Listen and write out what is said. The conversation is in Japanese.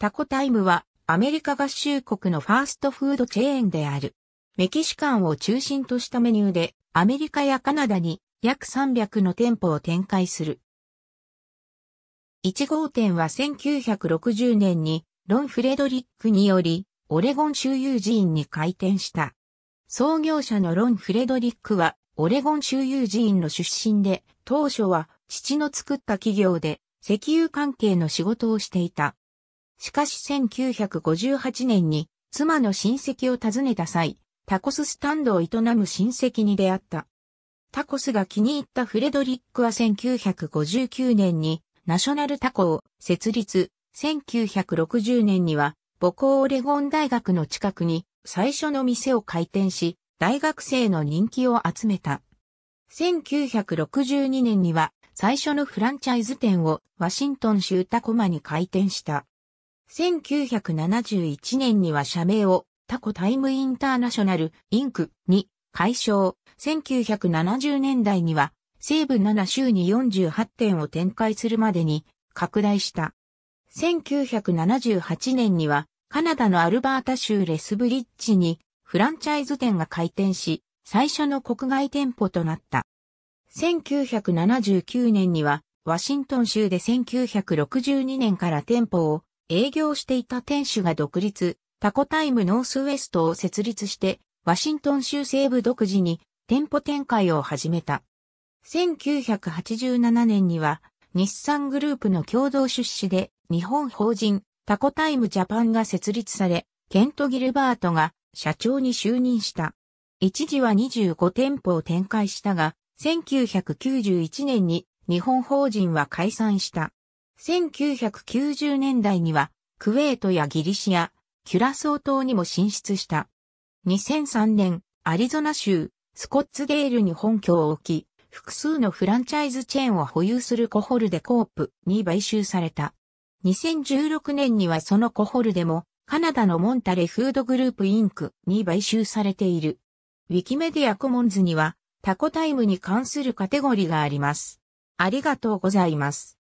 タコタイムはアメリカ合衆国のファーストフードチェーンである。メキシカンを中心としたメニューでアメリカやカナダに約300の店舗を展開する。1号店は1960年にロン・フレドリックによりオレゴン州ユー院に開店した。創業者のロン・フレドリックはオレゴン州ユー院の出身で当初は父の作った企業で石油関係の仕事をしていた。しかし1958年に妻の親戚を訪ねた際、タコススタンドを営む親戚に出会った。タコスが気に入ったフレドリックは1959年にナショナルタコを設立、1960年には母校オレゴン大学の近くに最初の店を開店し、大学生の人気を集めた。1962年には最初のフランチャイズ店をワシントン州タコマに開店した。1971年には社名をタコタイムインターナショナルインクに解消。1970年代には西部7州に48店を展開するまでに拡大した。1978年にはカナダのアルバータ州レスブリッジにフランチャイズ店が開店し、最初の国外店舗となった。1979年にはワシントン州で1962年から店舗を営業していた店主が独立、タコタイムノースウエストを設立して、ワシントン州西部独自に店舗展開を始めた。1987年には、日産グループの共同出資で、日本法人タコタイムジャパンが設立され、ケント・ギルバートが社長に就任した。一時は25店舗を展開したが、1991年に日本法人は解散した。1990年代には、クウェートやギリシア、キュラソー島にも進出した。2003年、アリゾナ州、スコッツデールに本拠を置き、複数のフランチャイズチェーンを保有するコホルデコープに買収された。2016年にはそのコホルデも、カナダのモンタレフードグループインクに買収されている。ウィキメディアコモンズには、タコタイムに関するカテゴリーがあります。ありがとうございます。